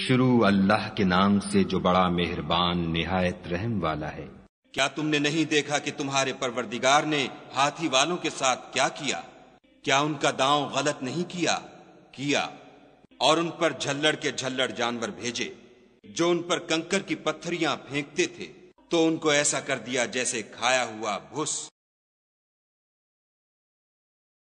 शुरू अल्लाह के नाम से जो बड़ा मेहरबान निहायत रहम वाला है क्या तुमने नहीं देखा कि तुम्हारे परवरदिगार ने हाथी वालों के साथ क्या किया क्या उनका दांव गलत नहीं किया किया और उन पर झल्लड़ के झल्लड़ जानवर भेजे जो उन पर कंकर की पत्थरियां फेंकते थे तो उनको ऐसा कर दिया जैसे खाया हुआ भुस